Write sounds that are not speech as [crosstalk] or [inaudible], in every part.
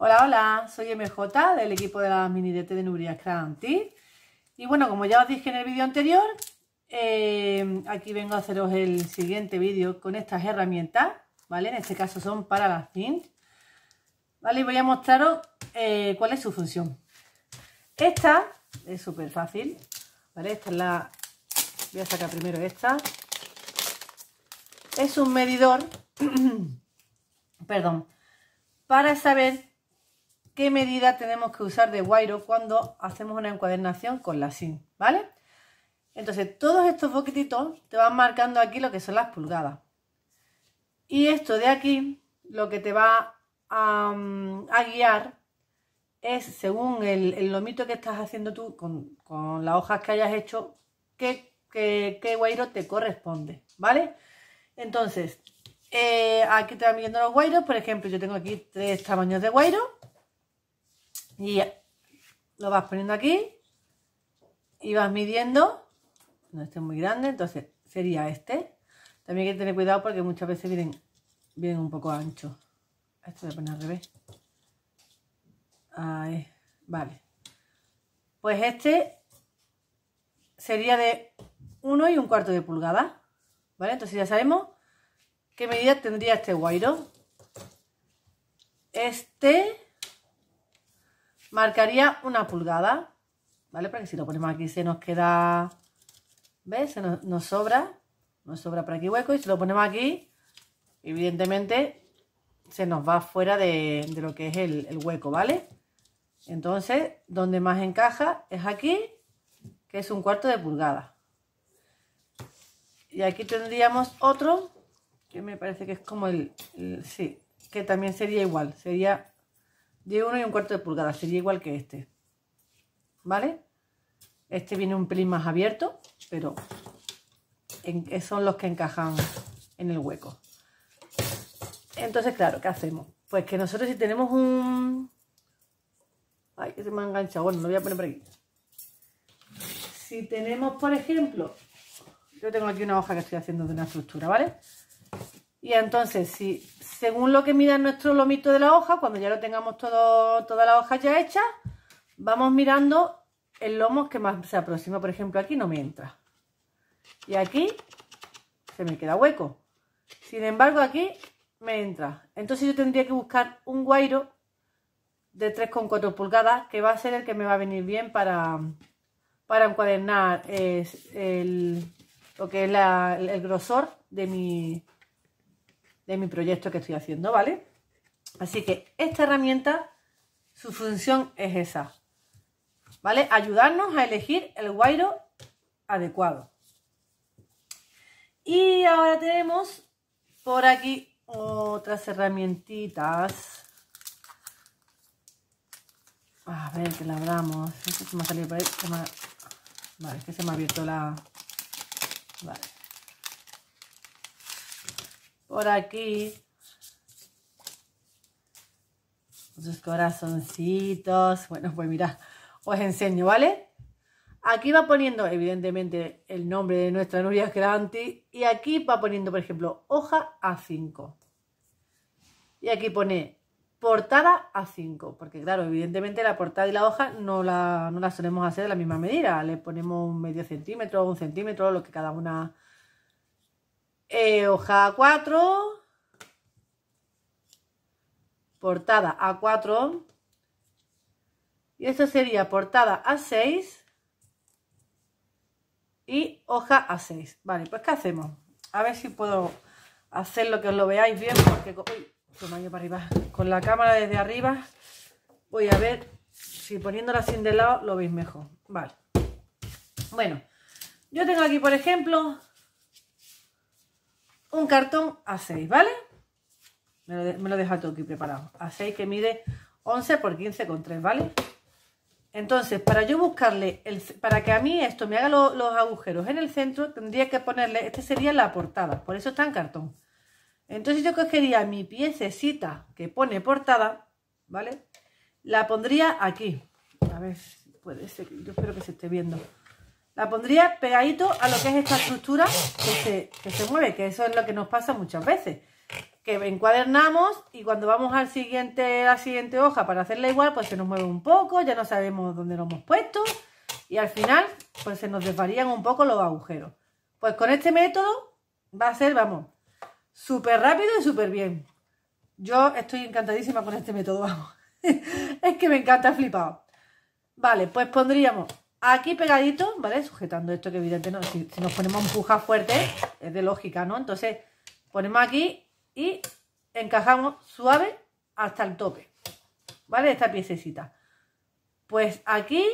Hola, hola, soy MJ del equipo de las minidete de Nuria Cranti. Y bueno, como ya os dije en el vídeo anterior, eh, aquí vengo a haceros el siguiente vídeo con estas herramientas, ¿vale? En este caso son para las pins, ¿vale? Y voy a mostraros eh, cuál es su función. Esta es súper fácil, ¿vale? Esta es la... Voy a sacar primero esta. Es un medidor [clears throat] perdón, para saber qué medida tenemos que usar de guairo cuando hacemos una encuadernación con la SIN, ¿vale? Entonces, todos estos boquetitos te van marcando aquí lo que son las pulgadas. Y esto de aquí, lo que te va a, mm, guiar es, según el, lomito que estás haciendo tú con, las hojas que hayas hecho, qué, qué, qué guairo te corresponde, ¿vale? Entonces, eh, aquí te van midiendo los guairos. Por ejemplo, yo tengo aquí tres tamaños de guairo. Y lo vas poniendo aquí. Y vas midiendo. No esté muy grande, entonces sería este. También hay que tener cuidado porque muchas veces vienen, vienen un poco anchos. Esto voy a poner al revés. Ahí. Vale. Pues este sería de 1 y un cuarto de pulgada. ¿Vale? Entonces ya sabemos ¿Qué medida tendría este guairo? Este marcaría una pulgada, ¿vale? Porque si lo ponemos aquí se nos queda, ¿ves? Se nos, sobra, nos sobra por aquí hueco y si lo ponemos aquí, evidentemente se nos va fuera de, lo que es el, el, hueco, ¿vale? Entonces, donde más encaja es aquí, que es un cuarto de pulgada. Y aquí tendríamos otro que me parece que es como el, sí, que también sería igual, sería de uno y un cuarto de pulgada, sería igual que este, ¿vale? Este viene un pelín más abierto, pero eh, son los que encajan en el hueco. Entonces, claro, ¿qué hacemos? Pues que nosotros si tenemos un... Ay, que se me ha enganchado, bueno, lo voy a poner por aquí. Si tenemos, por ejemplo, yo tengo aquí una hoja que estoy haciendo de una estructura, ¿vale? Y entonces, si, según lo que mida nuestro lomito de la hoja, cuando ya lo tengamos todo, toda la hoja ya hecha, vamos mirando el lomo que más se aproxima. Por ejemplo, aquí no me entra. Y aquí se me queda hueco. Sin embargo, aquí me entra. Entonces yo tendría que buscar un guairo de 3,4 pulgadas, que va a ser el que me va a venir bien para, para encuadernar es eh, el, lo que es el grosor de mi de mi proyecto que estoy haciendo, ¿vale? Así que esta herramienta, su función es esa, ¿vale? Ayudarnos a elegir el guairo adecuado. Y ahora tenemos por aquí otras herramientitas. A ver, que la abramos. Este se me ha salido por ahí. Vale, es que se me ha abierto la... Vale por aquí sus corazoncitos. Bueno, pues mira os enseño, ¿vale? Aquí va poniendo, evidentemente, el nombre de nuestra Nuria Granti. Y aquí va poniendo, por ejemplo, hoja A5. Y aquí pone portada A5. Porque, claro, evidentemente la portada y la hoja no la, no solemos hacer de la misma medida. Le ponemos un medio centímetro, un centímetro, lo que cada una eh, hoja A4, portada A4, y esto sería portada A6 y hoja A6. Vale, pues ¿qué hacemos? A ver si puedo hacer lo que os lo veáis bien, porque arriba. con la cámara desde arriba voy a ver si poniéndola así de lado lo veis mejor. Vale. Bueno, yo tengo aquí, por ejemplo, un cartón A6, ¿vale? Me lo, deja todo aquí preparado. A6 que mide 11 por 15 con 3, ¿vale? Entonces, para yo buscarle, el, para que a mí esto me haga los agujeros en el centro, tendría que ponerle, este sería la portada, por eso está en cartón. Entonces yo cogería mi piececita que pone portada, ¿vale? La pondría aquí. A ver, puede ser, yo espero que se esté viendo. La pondría pegadito a lo que es esta estructura que se, mueve, que eso es lo que nos pasa muchas veces. Que encuadernamos y cuando vamos al siguiente, a la siguiente hoja para hacerla igual, pues se nos mueve un poco, ya no sabemos dónde lo hemos puesto y al final pues se nos desvarían un poco los agujeros. Pues con este método va a ser, vamos, súper rápido y súper bien. Yo estoy encantadísima con este método, vamos. [laughs] es que me encanta flipado. Vale, pues pondríamos aquí pegadito, ¿vale? Sujetando esto que evidentemente no, si, nos ponemos empuja fuerte, es de lógica, ¿no? Entonces ponemos aquí y encajamos suave hasta el tope, ¿vale? Esta piececita. Pues aquí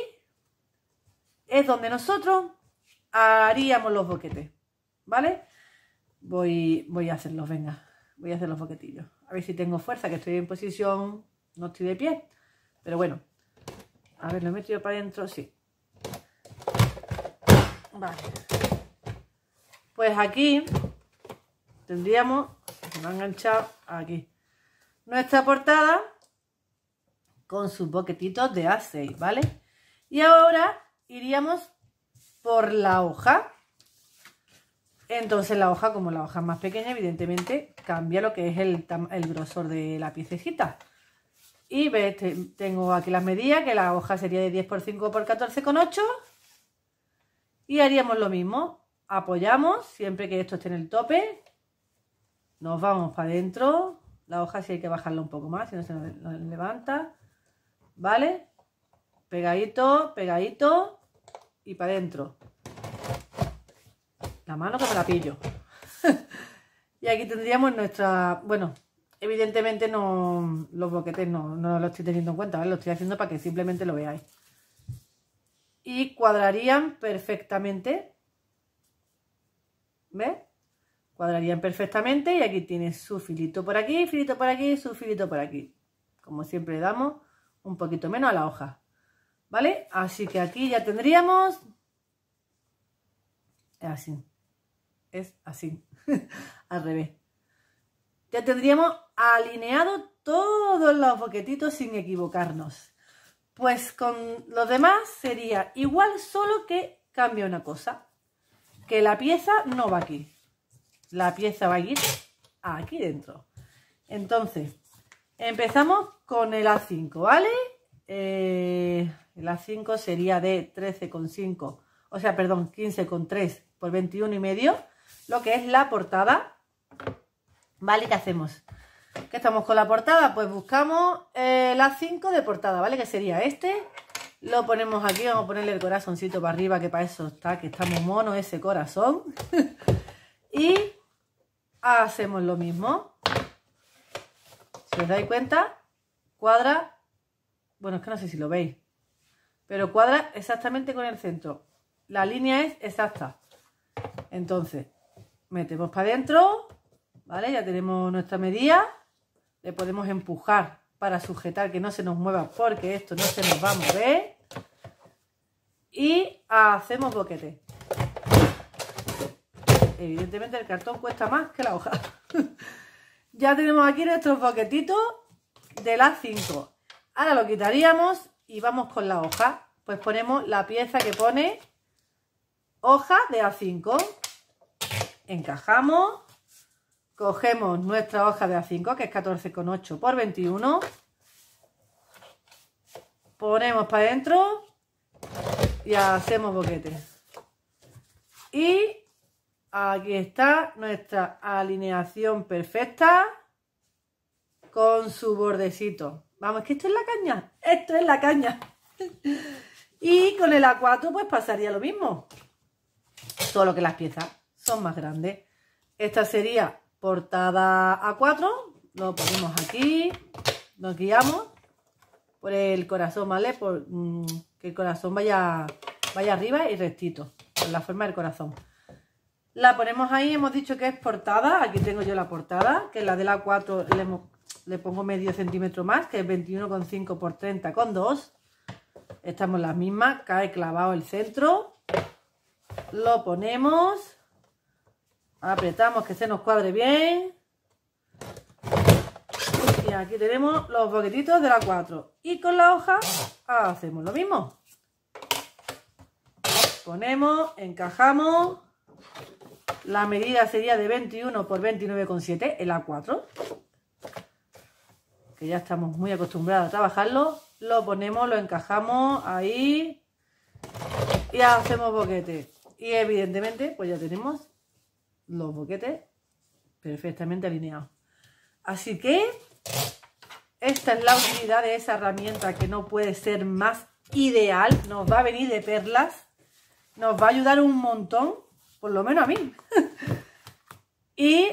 es donde nosotros haríamos los boquetes, ¿vale? Voy, voy a hacerlos, venga, voy a hacer los boquetillos. A ver si tengo fuerza, que estoy en posición, no estoy de pie, pero bueno. A ver, lo he metido para adentro, sí. Vale. Pues aquí tendríamos, se me ha enganchado aquí, nuestra portada con sus boquetitos de a ¿vale? Y ahora iríamos por la hoja. Entonces la hoja, como la hoja es más pequeña, evidentemente cambia lo que es el, grosor de la piececita. Y veis, tengo aquí las medidas, que la hoja sería de 10 por 5 por 14,8 y haríamos lo mismo. Apoyamos siempre que esto esté en el tope. Nos vamos para adentro. La hoja si hay que bajarla un poco más, si no se nos levanta. ¿Vale? Pegadito, pegadito y para adentro. La mano que me la pillo. [laughs] y aquí tendríamos nuestra... Bueno, evidentemente no los boquetes no, no los estoy teniendo en cuenta, Lo estoy haciendo para que simplemente lo veáis y cuadrarían perfectamente. ¿Ves? Cuadrarían perfectamente y aquí tienes su filito por aquí, filito por aquí, su filito por aquí. Como siempre le damos un poquito menos a la hoja. ¿Vale? Así que aquí ya tendríamos... Es así. Es así. [laughs] Al revés. Ya tendríamos alineado todos los boquetitos sin equivocarnos. Pues con lo demás sería igual, solo que cambia una cosa. Que la pieza no va aquí. La pieza va a ir aquí dentro. Entonces, empezamos con el A5, ¿vale? Eh, el A5 sería de 13,5, o sea, perdón, 15,3 por 21,5, y medio, lo que es la portada. ¿Vale? ¿Qué hacemos? ¿Qué estamos con la portada, pues buscamos eh, las 5 de portada, ¿vale? Que sería este. Lo ponemos aquí, vamos a ponerle el corazoncito para arriba, que para eso está, que estamos mono ese corazón. [laughs] y hacemos lo mismo. Si os dais cuenta, cuadra, bueno, es que no sé si lo veis, pero cuadra exactamente con el centro. La línea es exacta. Entonces, metemos para adentro, ¿vale? Ya tenemos nuestra medida. Le podemos empujar para sujetar que no se nos mueva porque esto no se nos va a mover. Y hacemos boquete. Evidentemente el cartón cuesta más que la hoja. [laughs] ya tenemos aquí nuestros boquetitos de a 5. Ahora lo quitaríamos y vamos con la hoja. Pues ponemos la pieza que pone hoja de A5. Encajamos Cogemos nuestra hoja de A5, que es 14,8 por 21. Ponemos para adentro y hacemos boquete. Y aquí está nuestra alineación perfecta con su bordecito. Vamos, que esto es la caña, esto es la caña. y con el A4 pues pasaría lo mismo, solo que las piezas son más grandes. Esta sería portada A4, lo ponemos aquí, nos guiamos por el corazón, ¿vale? Por mm, que el corazón vaya, vaya arriba y rectito, por la forma del corazón. La ponemos ahí, hemos dicho que es portada, aquí tengo yo la portada, que la de la 4 le, pongo medio centímetro más, que es 21,5 por 30 con 2. Estamos las mismas, cae clavado el centro, lo ponemos, Apretamos que se nos cuadre bien. Y aquí tenemos los boquetitos de la 4. Y con la hoja hacemos lo mismo. Ponemos, encajamos. La medida sería de 21 por 29,7, el A4. Que ya estamos muy acostumbrados a trabajarlo. Lo ponemos, lo encajamos ahí. Y hacemos boquete. Y evidentemente, pues ya tenemos los boquetes perfectamente alineados. Así que esta es la utilidad de esa herramienta que no puede ser más ideal. Nos va a venir de perlas. Nos va a ayudar un montón, por lo menos a mí. [laughs] y,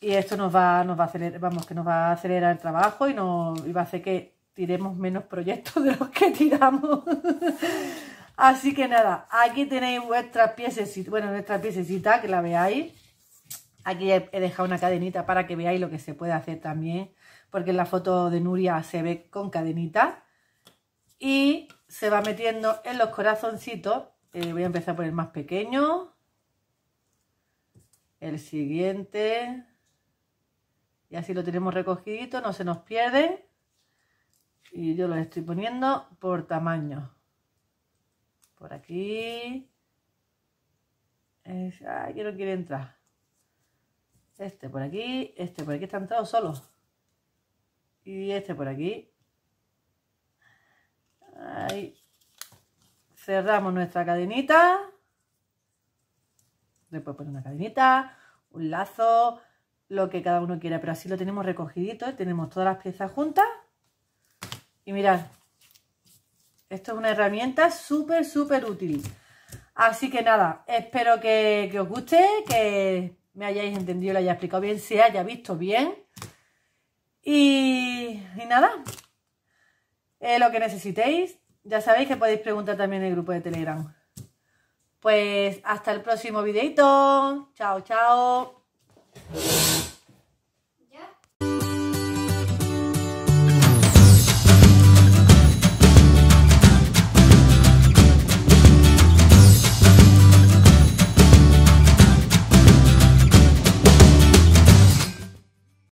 y esto nos va, nos a acelerar, vamos, que nos va a acelerar el trabajo y, nos, y va a hacer que tiremos menos proyectos de los que tiramos. [laughs] Así que nada, aquí tenéis vuestras piececitas, bueno, nuestra piececita que la veáis. Aquí he dejado una cadenita para que veáis lo que se puede hacer también, porque en la foto de Nuria se ve con cadenita. Y se va metiendo en los corazoncitos. Eh, voy a empezar por el más pequeño. El siguiente. Y así lo tenemos recogidito, no se nos pierde. Y yo lo estoy poniendo por tamaño. Por aquí. ay, que no quiere entrar. Este por aquí, este por aquí está entrado solo. Y este por aquí. Ahí. Cerramos nuestra cadenita. Después poner una cadenita, un lazo, lo que cada uno quiera. Pero así lo tenemos recogidito. ¿eh? Tenemos todas las piezas juntas. Y mirad, esto es una herramienta súper, súper útil. Así que nada, espero que, os guste, que me hayáis entendido, lo haya explicado bien, se haya visto bien. Y, nada, lo que necesitéis, ya sabéis que podéis preguntar también en el grupo de Telegram. Pues hasta el próximo videito. Chao, chao.